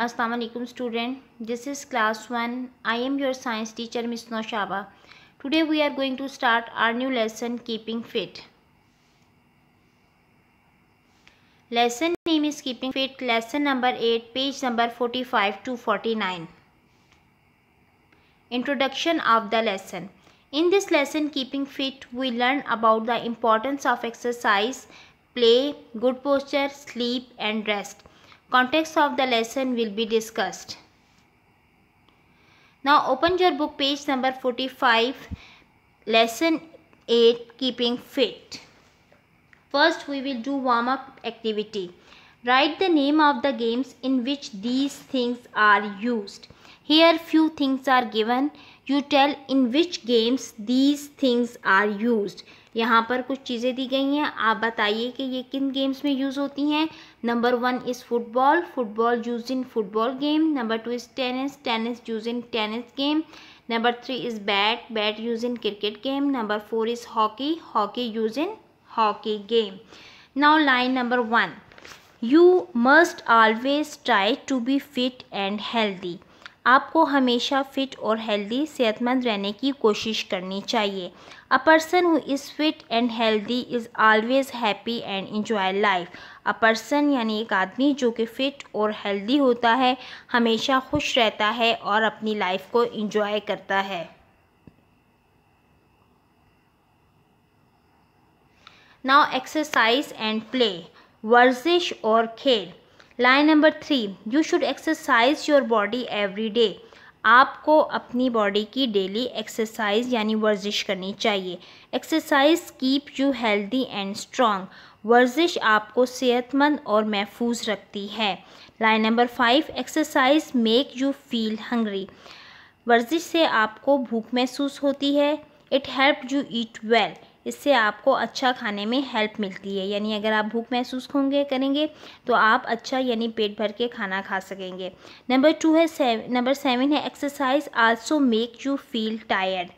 अस्सलाम वालेकुम student this is class 1 i am your science teacher miss Naushaba today we are going to start our new lesson keeping fit lesson name is keeping fit lesson number 8 page number 45 to 49 introduction of the lesson in this lesson keeping fit we learn about the importance of exercise play good posture sleep and rest Context of the lesson will be discussed. Now open your book page number 45 lesson 8 keeping fit. First we will do warm up activity. Write the name of the games in which these things are used. Here few things are given. You tell in which games these things are used. यहाँ पर कुछ चीज़ें दी गई हैं आप बताइए कि ये किन गेम्स में यूज़ होती हैं Number 1 is football, football used in football game. Number 2 is tennis, tennis used in tennis game. Number 3 is bat, bat used in cricket game. Number 4 is hockey, hockey used in hockey game. Now line number 1. You must always try to be fit and healthy. आपको हमेशा fit और healthy सेहतमंद रहने की कोशिश करनी चाहिए a person who is fit and healthy is always happy and enjoy life a person यानी एक आदमी जो कि फ़िट और हेल्दी होता है हमेशा खुश रहता है और अपनी लाइफ को इंजॉय करता है नाउ एक्सरसाइज एंड प्ले वर्जिश और खेल line number three you should exercise your body every day आपको अपनी बॉडी की डेली एक्सरसाइज यानी वर्जिश करनी चाहिए exercise keep you healthy and strong वर्जिश आपको सेहतमंद और महफूज रखती है line number five exercise make you feel hungry वर्जिश से आपको भूख महसूस होती है it help you eat well इससे आपको अच्छा खाने में हेल्प मिलती है यानी अगर आप भूख महसूस होंगे करेंगे तो आप अच्छा यानी पेट भर के खाना खा सकेंगे नंबर टू है सेवन नंबर सेवन है exercise also make you feel tired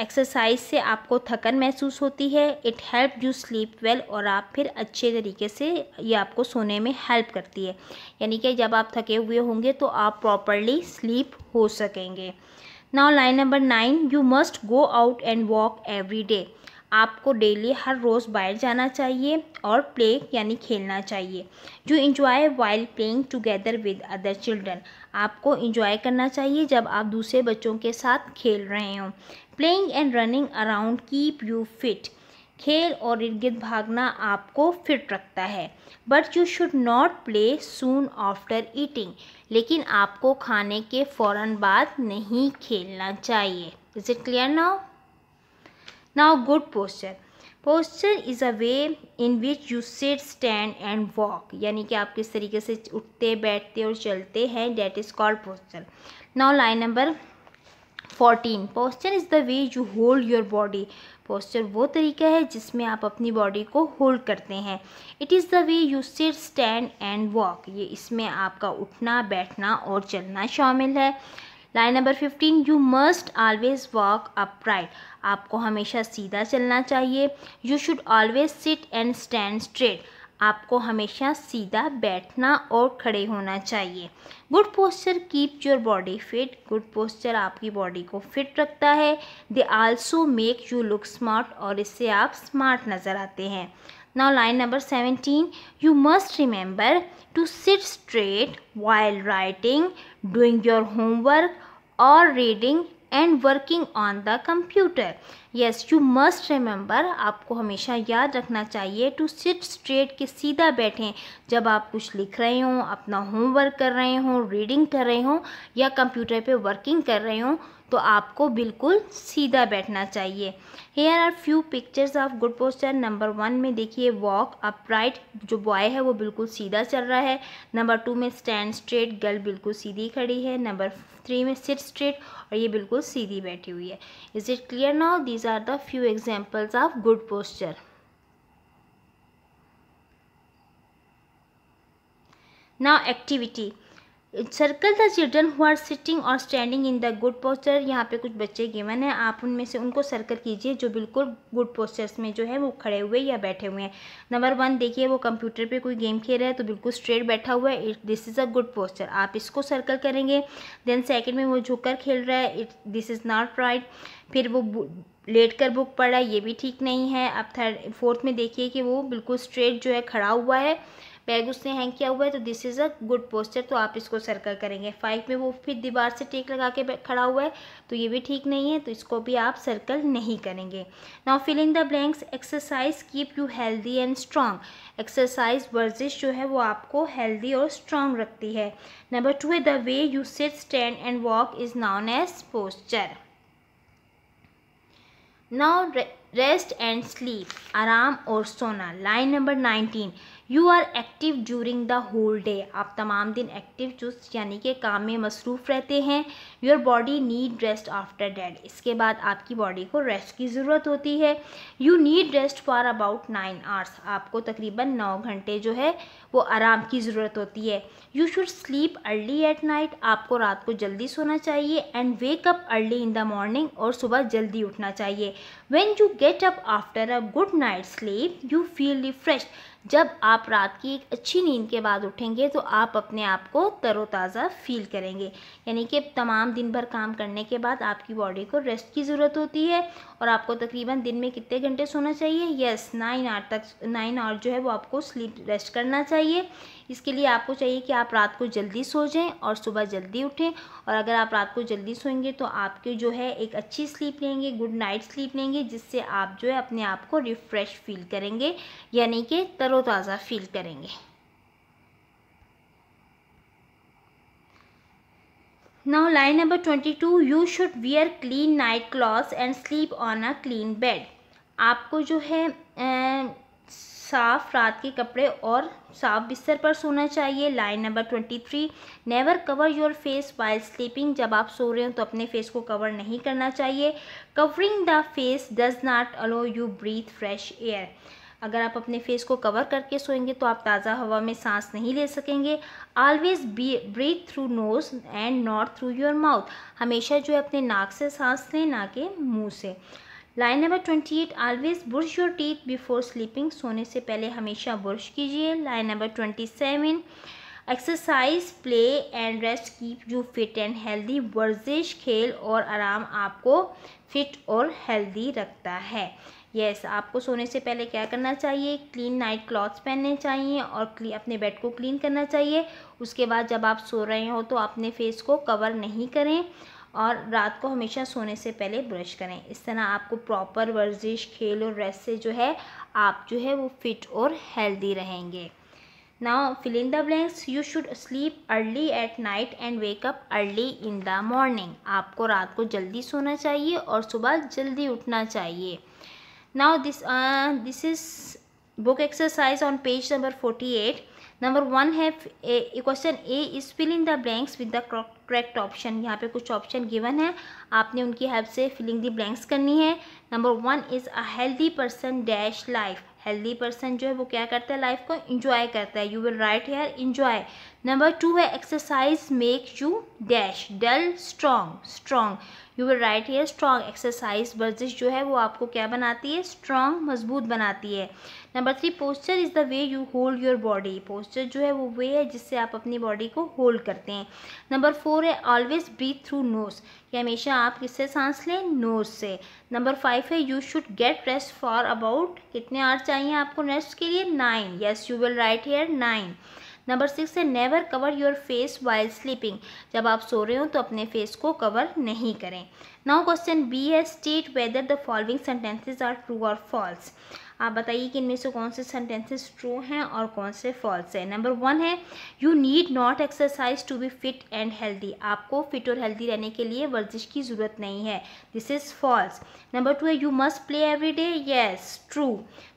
exercise से आपको थकन महसूस होती है it help you sleep well और आप फिर अच्छे तरीके से ये आपको सोने में हेल्प करती है यानी कि जब आप थके हुए होंगे तो आप प्रॉपरली स्लीप हो सकेंगे now line number nine you must go out and walk every day आपको डेली हर रोज़ बाहर जाना चाहिए और प्ले यानी खेलना चाहिए you enjoy while playing together with other children आपको इंजॉय करना चाहिए जब आप दूसरे बच्चों के साथ खेल रहे हों playing and running around keep you fit खेल और इर्द गिर्द भागना आपको फिट रखता है but you should not play soon after eating लेकिन आपको खाने के फ़ौर बाद नहीं खेलना चाहिए is it clear now now good posture posture is a way in which you sit stand and walk यानी कि आप किस तरीके से उठते बैठते और चलते हैं that is called posture now line number fourteen posture is the way you hold your body posture वो तरीका है जिसमें आप अपनी बॉडी को होल्ड करते हैं it is the way you sit stand and walk ये इसमें आपका उठना बैठना और चलना शामिल है line number fifteen you must always walk upright आपको हमेशा सीधा चलना चाहिए you should always sit and stand straight आपको हमेशा सीधा बैठना और खड़े होना चाहिए good posture keep your body fit good posture आपकी बॉडी को फिट रखता है they also make you look smart और इससे आप स्मार्ट नज़र आते हैं now line number seventeen you must remember to sit straight while writing doing your homework or reading and working on the computer. Yes you must remember आपको हमेशा याद रखना चाहिए टू सिट स्ट्रेट के सीधा बैठें जब आप कुछ लिख रहे हों अपना होमवर्क कर रहे हों रीडिंग कर रहे हों या कंप्यूटर पे वर्किंग कर रहे हों तो आपको बिल्कुल सीधा बैठना चाहिए here are few pictures of good posture number one में देखिए वॉक अपराइट जो बॉय है वो बिल्कुल सीधा चल रहा है नंबर टू में स्टैंड स्ट्रेट गर्ल बिल्कुल सीधी खड़ी है नंबर थ्री में सिट स्ट्रेट और ये बिल्कुल सीधी बैठी हुई है is it clear now these are the few examples of good posture now activity circle the children who are sitting और standing in the good posture यहाँ पे कुछ बच्चे गिवन है आप उनमें से उनको सर्कल कीजिए जो बिल्कुल गुड पोस्चर्स में जो है वो खड़े हुए या बैठे हुए हैं नंबर वन देखिए वो कंप्यूटर पे कोई गेम खेल रहा है तो बिल्कुल स्ट्रेट बैठा हुआ है it this is a good posture आप इसको सर्कल करेंगे देन सेकेंड में वो झुक खेल रहा है it this is not right फिर वो लेट कर बुक पढ़ रहा है ये भी ठीक नहीं है अब थर्ड फोर्थ में देखिए कि वो बिल्कुल स्ट्रेट जो है खड़ा हुआ है बैग उसने हैंग किया हुआ है तो this is a good posture तो आप इसको सर्कल करेंगे फाइव में वो फिर दीवार से टेक लगा के खड़ा हुआ है तो ये भी ठीक नहीं है तो इसको भी आप सर्कल नहीं करेंगे now filling the blanks exercise keep you healthy and strong exercise वर्जिश जो है वो आपको हेल्दी और स्ट्रांग रखती है नंबर टू है the way you sit stand and walk is known as posture now rest and sleep आराम और सोना line number nineteen you are active during the whole day आप तमाम दिन एक्टिव चुस्त यानी कि काम में मसरूफ़ रहते हैं your body need rest after that इसके बाद आपकी बॉडी को रेस्ट की ज़रूरत होती है you need rest for about nine hours आपको तकरीबन नौ घंटे जो है वो आराम की ज़रूरत होती है you should sleep early at night आपको रात को जल्दी सोना चाहिए and wake up early in the morning और सुबह जल्दी उठना चाहिए when you get up after a good night sleep you feel refresh जब आप रात की एक अच्छी नींद के बाद उठेंगे तो आप अपने आप को तरोताज़ा फील करेंगे यानी कि तमाम दिन भर काम करने के बाद आपकी बॉडी को रेस्ट की ज़रूरत होती है और आपको तकरीबन दिन में कितने घंटे सोना चाहिए यस नाइन आवर तक नाइन आवर जो है वो आपको स्लीप रेस्ट करना चाहिए इसके लिए आपको चाहिए कि आप रात को जल्दी सो जाएं और सुबह जल्दी उठें और अगर आप रात को जल्दी सोएंगे तो आपके जो है एक अच्छी स्लीप लेंगे गुड नाइट स्लीप लेंगे जिससे आप जो है अपने आप को रिफ़्रेश फील करेंगे यानी कि तरोताज़ा फील करेंगे line number twenty two you should wear clean night cloth and sleep on a clean bed आपको जो है साफ रात के कपड़े और साफ बिस्तर पर सोना चाहिए line number twenty three never cover your face while sleeping जब आप सो रहे हो तो अपने फेस को कवर नहीं करना चाहिए covering the face does not allow you breathe fresh air अगर आप अपने फेस को कवर करके सोएंगे तो आप ताज़ा हवा में सांस नहीं ले सकेंगे always be breathe through nose and not through your mouth हमेशा जो है अपने नाक से सांस लें ना के मुँह से line number twenty eight always brush your teeth before sleeping सोने से पहले हमेशा ब्रश कीजिए line number twenty seven exercise play and rest keep you fit and healthy वर्जिश खेल और आराम आपको फिट और हेल्दी रखता है यस yes, आपको सोने से पहले क्या करना चाहिए क्लीन नाइट क्लॉथ्स पहनने चाहिए और क्ली अपने बेड को क्लीन करना चाहिए उसके बाद जब आप सो रहे हो तो अपने फेस को कवर नहीं करें और रात को हमेशा सोने से पहले ब्रश करें इस तरह आपको प्रॉपर वर्जिश खेल और रेस्ट से जो है आप जो है वो फिट और हेल्दी रहेंगे now filling the blanks you should sleep early at night and wake up early in the morning आपको रात को जल्दी सोना चाहिए और सुबह जल्दी उठना चाहिए now this this is book exercise on page number forty eight number one है question A is filling the blanks with the correct option यहाँ पे कुछ ऑप्शन गिवन है आपने उनकी हेल्प से फिलिंग द ब्लैंक्स करनी है number one is a healthy person dash life healthy person जो है वो क्या करता है लाइफ को इंजॉय करता है you will write here enjoy number two है exercise make you dash dull strong strong you will write here strong exercise वर्जिश जो है वो आपको क्या बनाती है स्ट्रॉन्ग मजबूत बनाती है number three posture is the way you hold your body posture जो है वो वे है जिससे आप अपनी बॉडी को होल्ड करते हैं नंबर फोर है ऑलवेज ब्रीथ थ्रू नोज कि हमेशा आप किससे सांस लें नोज से नंबर फाइव है you should get rest for about कितने आर चाहिए आपको रेस्ट के लिए nine yes you will write here nine number six है never cover your face while sleeping जब आप सो रहे हो तो अपने फेस को कवर नहीं करें नाउ क्वेश्चन बी है state whether the following sentences are true और फॉल्स आप बताइए कि इनमें से कौन से सेंटेंसेस ट्रू हैं और कौन से फॉल्स हैं नंबर वन है you need not exercise to be fit and healthy आपको फिट और हेल्दी रहने के लिए वर्जिश की ज़रूरत नहीं है this is false number two है you must play every day yes true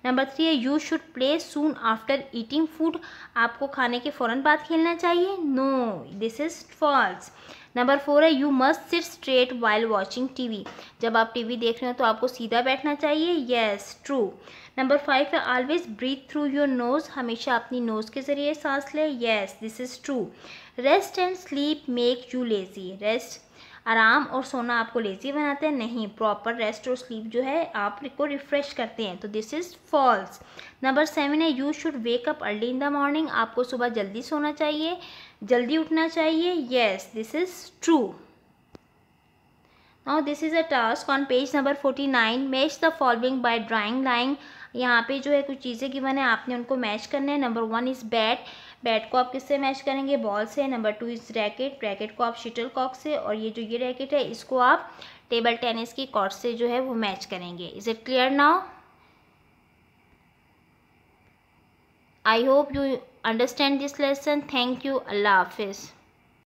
number three है you should play soon after eating food आपको खाने के फ़ौरन बाद खेलना चाहिए no this is false number four है you must sit straight while watching TV जब आप टीवी देख रहे हो तो आपको सीधा बैठना चाहिए येस ट्रू नंबर फाइव है always breathe through your nose हमेशा अपनी नोज़ के ज़रिए सांस लें yes this is true rest and sleep make you lazy rest आराम और सोना आपको लेजी बनाते हैं नहीं प्रॉपर रेस्ट और स्लीप जो है आप को रिफ़्रेश करते हैं तो this is false number seven है you should wake up early in the morning आपको सुबह जल्दी सोना चाहिए जल्दी उठना चाहिए yes this is true now this is a task on page number forty nine Match the following by drawing lines यहाँ पे जो है कुछ चीज़ें गिवन है आपने उनको मैच करना है number one is bat bat को आप किससे मैच करेंगे बॉल से number two is racket racket को आप शटल कॉक से और ये जो ये रैकेट है इसको आप टेबल टेनिस की कॉर्ड से जो है वो मैच करेंगे is it clear now I hope you understand this lesson thank you अल्लाह हाफिज़